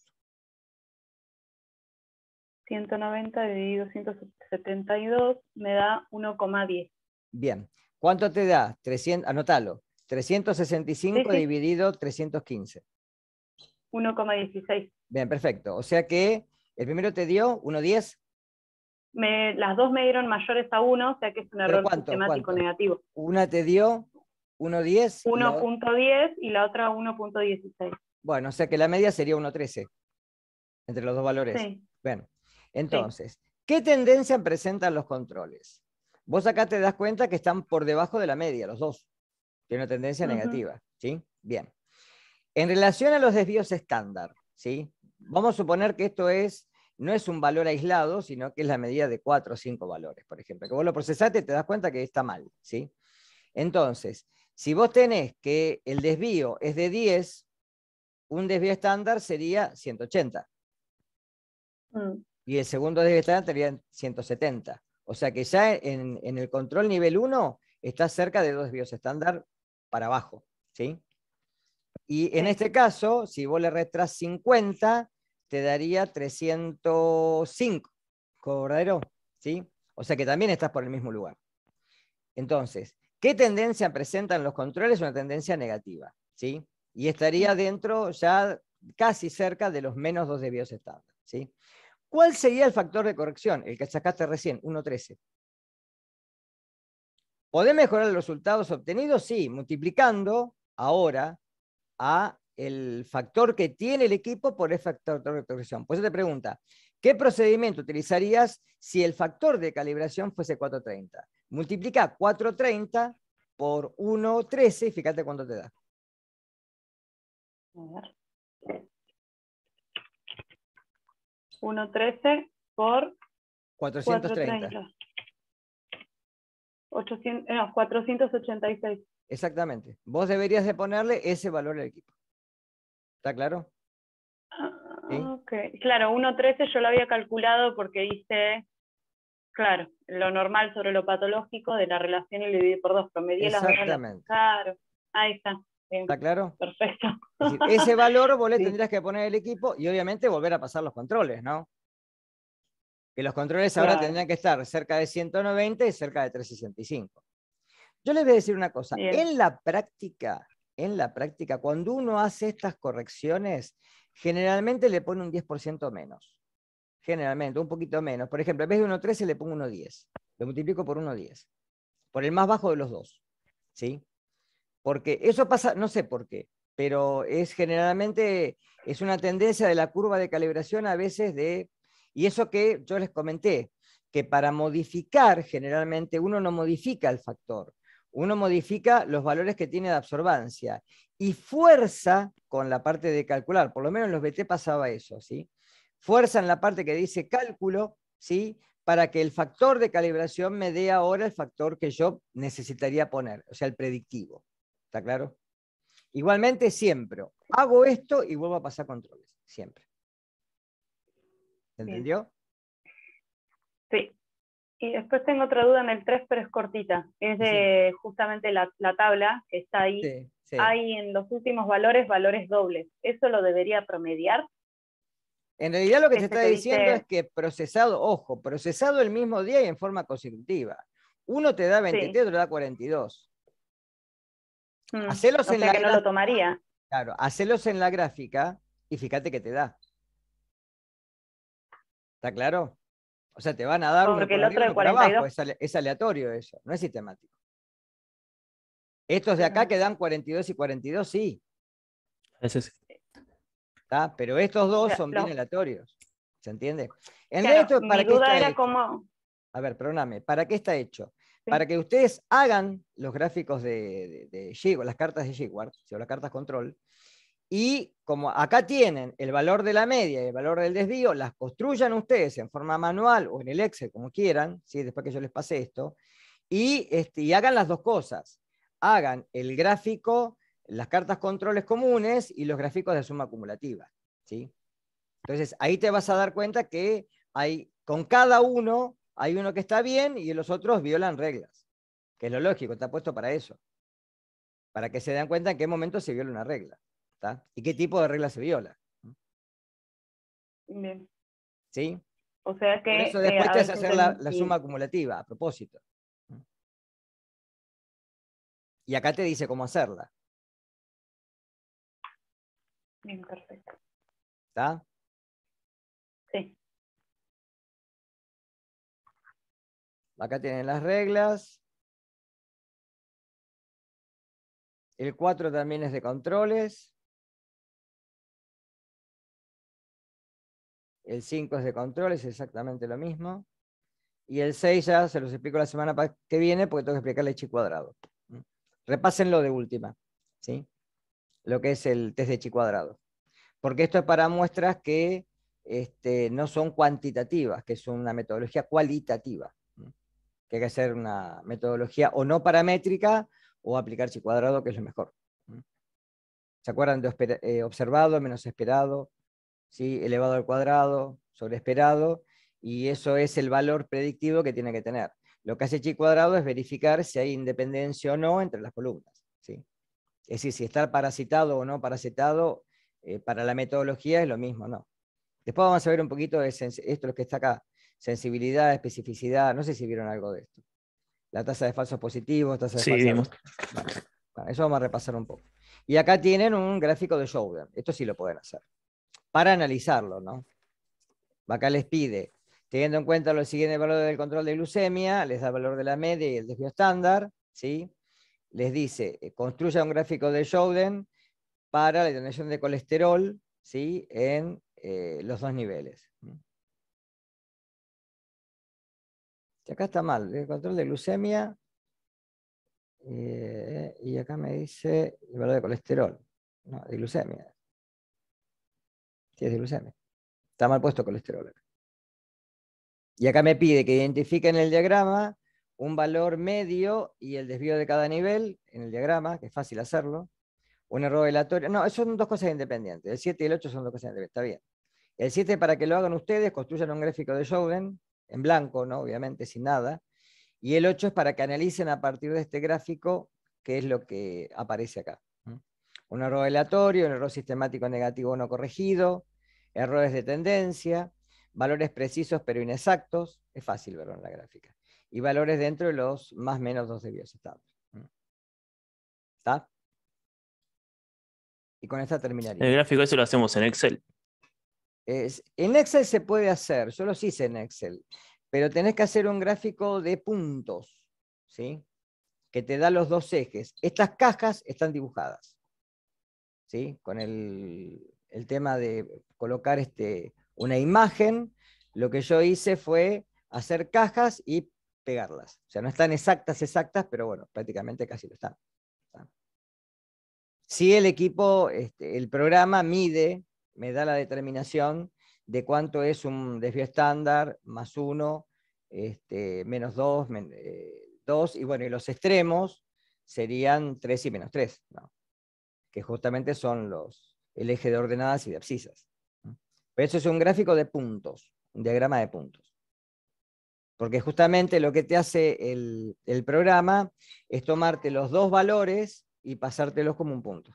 190 dividido 172 me da 1,10. Bien. ¿Cuánto te da? 300, anótalo. 365 dividido 315. 1,16. Bien, perfecto. O sea que el primero te dio 1,10. las dos me dieron mayores a 1, o sea que es un error cuánto, sistemático negativo. Una te dio 1,10. 1,10 y la otra 1,16. Bueno, o sea que la media sería 1,13 entre los dos valores. Bien. Bueno, entonces, ¿qué tendencia presentan los controles? Vos acá te das cuenta que están por debajo de la media, los dos. Tiene una tendencia negativa, ¿sí? Bien. En relación a los desvíos estándar, ¿sí? vamos a suponer que esto es, no es un valor aislado, sino que es la medida de cuatro o cinco valores, por ejemplo. Que vos lo procesaste y te das cuenta que está mal. ¿sí? Entonces, si vos tenés que el desvío es de 10, un desvío estándar sería 180. Mm. Y el segundo desvío estándar sería 170. O sea que ya en, el control nivel 1 está cerca de dos desvíos estándar para abajo. ¿sí? Y en este caso, si vos le restás 50, te daría 305, ¿correcto? ¿Sí? O sea que también estás por el mismo lugar. Entonces, ¿qué tendencia presentan los controles? Una tendencia negativa, ¿sí? Y estaría dentro ya casi cerca de los menos dos de estándar, ¿sí? ¿Cuál sería el factor de corrección? El que sacaste recién, 1.13. ¿Podés mejorar los resultados obtenidos? Sí, multiplicando ahora a el factor que tiene el equipo por el factor de retrocesión. Por eso te pregunta, ¿qué procedimiento utilizarías si el factor de calibración fuese 430? Multiplica 430 por 1.13 y fíjate cuánto te da. 1.13 por 430. 486. Exactamente. Vos deberías de ponerle ese valor al equipo. ¿Está claro? Ah, claro, 1.13 yo lo había calculado porque hice, claro, lo normal sobre lo patológico de la relación y lo dividí por dos. Promedié las Exactamente. Claro, ahí está. ¿Está claro? Perfecto. ese valor vos le [LAUGHS] tendrías que poner el equipo y obviamente volver a pasar los controles, ¿no? Que los controles ahora tendrían que estar cerca de 190 y cerca de 365. Yo les voy a decir una cosa, en la práctica, en la práctica, cuando uno hace estas correcciones, generalmente le pone un 10% menos. Generalmente, un poquito menos. Por ejemplo, en vez de 1.13 le pongo 1.10. Lo multiplico por 1.10. Por el más bajo de los dos. ¿Sí? Porque eso pasa, no sé por qué, pero es generalmente, es una tendencia de la curva de calibración a veces de, y eso que yo les comenté, que para modificar generalmente uno no modifica el factor, uno modifica los valores que tiene de absorbancia y fuerza con la parte de calcular, por lo menos en los BT pasaba eso, ¿sí? Fuerza en la parte que dice cálculo, ¿sí? Para que el factor de calibración me dé ahora el factor que yo necesitaría poner, o sea, el predictivo. ¿Está claro? Igualmente siempre, hago esto y vuelvo a pasar controles, siempre. ¿Entendió? Y después tengo otra duda en el 3, pero es cortita. Es de justamente la, tabla que está ahí. Hay en los últimos valores valores dobles. ¿Eso lo debería promediar? En realidad lo que se este está diciendo es que procesado, ojo, procesado el mismo día y en forma consecutiva. Uno te da 23, otro te da 42. Mm, hacelos en la que no lo tomaría. Claro, hacelos en la gráfica y fíjate que te da. ¿Está claro? O sea, te van a dar un uno Es, aleatorio eso, no es sistemático. Estos de acá que dan 42 y 42, sí. Pero estos dos son bien aleatorios. ¿Se entiende? En ¿para mi está hecho? A ver, perdóname, ¿para qué está hecho? Para que ustedes hagan los gráficos de, de, las cartas de Giguard, o las cartas control, y como acá tienen el valor de la media y el valor del desvío, las construyan ustedes en forma manual o en el Excel, como quieran, ¿sí? después que yo les pase esto, este, y, hagan las dos cosas. Hagan el gráfico, las cartas controles comunes y los gráficos de suma acumulativa. ¿sí? Entonces, ahí te vas a dar cuenta que hay, con cada uno hay uno que está bien y los otros violan reglas, que es lo lógico, está puesto para eso, para que se den cuenta en qué momento se viola una regla. ¿Y qué tipo de regla se viola? ¿Sí? O sea que... eso eh, después te hace hacer la, la, suma acumulativa, a propósito. Y acá te dice cómo hacerla. Bien, perfecto. ¿Está? Sí. Acá tienen las reglas. El 4 también es de controles. El 5 es de control, es exactamente lo mismo. Y el 6 ya se los explico la semana que viene porque tengo que explicarle chi cuadrado. Repásenlo de última, ¿sí? Lo que es el test de chi cuadrado. Porque esto es para muestras que este, no son cuantitativas, que es una metodología cualitativa. Que hay que hacer una metodología o no paramétrica o aplicar chi cuadrado, que es lo mejor. ¿Se acuerdan de eh, observado, menos esperado? elevado al cuadrado sobre esperado, y eso es el valor predictivo que tiene que tener. Lo que hace chi cuadrado es verificar si hay independencia o no entre las columnas. ¿sí? Es decir, si está parasitado o no parasitado, eh, para la metodología es lo mismo, ¿no? Después vamos a ver un poquito de esto que está acá, sensibilidad, especificidad, no sé si vieron algo de esto. La tasa de falsos positivos, tasa de falsos... eso vamos a repasar un poco. Y acá tienen un gráfico de Showdown, esto sí lo pueden hacer para analizarlo, ¿no? Acá les pide, teniendo en cuenta los siguientes valores del control de glucemia, les da el valor de la media y el desvío estándar, ¿sí? Les dice, eh, construya un gráfico de Showden para la detonación de colesterol, ¿sí? En eh, los dos niveles. Mm. acá está mal, el control de glucemia, eh, y acá me dice el valor de colesterol, no, de glucemia. Está mal puesto colesterol. Y acá me pide que identifique en el diagrama un valor medio y el desvío de cada nivel en el diagrama, que es fácil hacerlo. Un error aleatorio. No, son dos cosas independientes. El 7 y el 8 son dos cosas independientes. Está bien. El 7, para que lo hagan ustedes, construyan un gráfico de Jordan, en blanco, ¿no? Obviamente, sin nada. Y el 8 es para que analicen a partir de este gráfico qué es lo que aparece acá. Un error aleatorio, un error sistemático negativo no corregido, errores de tendencia, valores precisos pero inexactos, es fácil verlo en la gráfica, y valores dentro de los más o menos dos debidos estados. Mm. ¿Está? Y con esta terminaría. El gráfico eso lo hacemos en Excel. en Excel se puede hacer, yo los hice en Excel, pero tenés que hacer un gráfico de puntos, ¿sí? Que te da los dos ejes. Estas cajas están dibujadas, ¿sí? Con el, el tema de colocar este, una imagen, lo que yo hice fue hacer cajas y pegarlas. O sea, no están exactas, exactas, pero bueno, prácticamente casi lo están. Si el equipo, este, el programa mide, me da la determinación de cuánto es un desvío estándar, más uno, este, menos dos, eh, dos, y bueno, y los extremos serían tres y menos tres, que justamente son los, el eje de ordenadas y de abscisas. Pero eso es un gráfico de puntos, un diagrama de puntos. Porque justamente lo que te hace el, programa es tomarte los dos valores y pasártelos como un punto.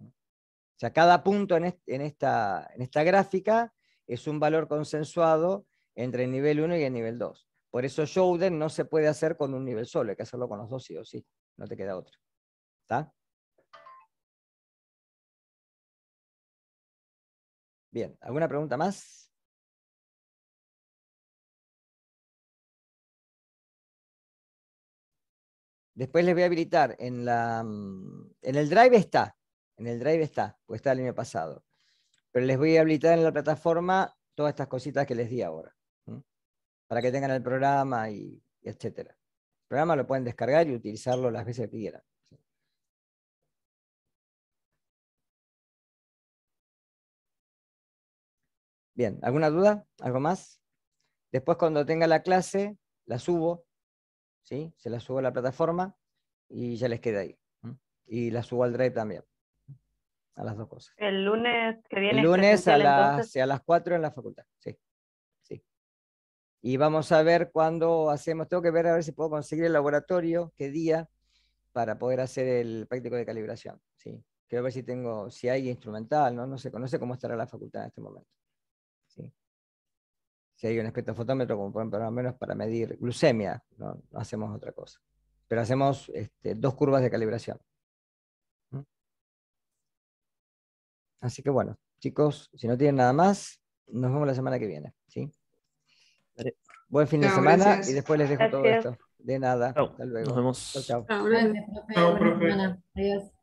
O sea, cada punto en, en, esta, en esta gráfica es un valor consensuado entre el nivel 1 y el nivel 2. Por eso Showden no se puede hacer con un nivel solo, hay que hacerlo con los dos sí o sí, no te queda otro. ¿Está? Bien, ¿alguna pregunta más? Después les voy a habilitar en la mm, en el Drive está, en el Drive está, pues está el año pasado. Pero les voy a habilitar en la plataforma todas estas cositas que les di ahora, para que tengan el programa y, y etcétera. El programa lo pueden descargar y utilizarlo las veces que quieran. Bien, ¿alguna duda? ¿Algo más? Después cuando tenga la clase, la subo, ¿sí? Se la subo a la plataforma y ya les queda ahí. Y la subo al Drive también. A las dos cosas. El lunes que viene. El lunes a las, a las 4 en la facultad, sí. sí. Y vamos a ver cuándo hacemos, tengo que ver a ver si puedo conseguir el laboratorio, qué día, para poder hacer el práctico de calibración, sí. Quiero ver si tengo, si hay instrumental, ¿no? No sé, no sé cómo estará la facultad en este momento. Si hay un espectrofotómetro, como pueden por al menos para medir glucemia, no, hacemos otra cosa. Pero hacemos este, dos curvas de calibración. ¿Mm? Así que bueno, chicos, si no tienen nada más, nos vemos la semana que viene. ¿sí? Buen fin de semana y después les dejo todo esto. De nada. Hasta luego. Nos vemos. Chao, chao. Adiós.